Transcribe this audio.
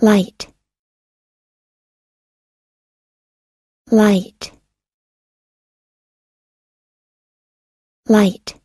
light light light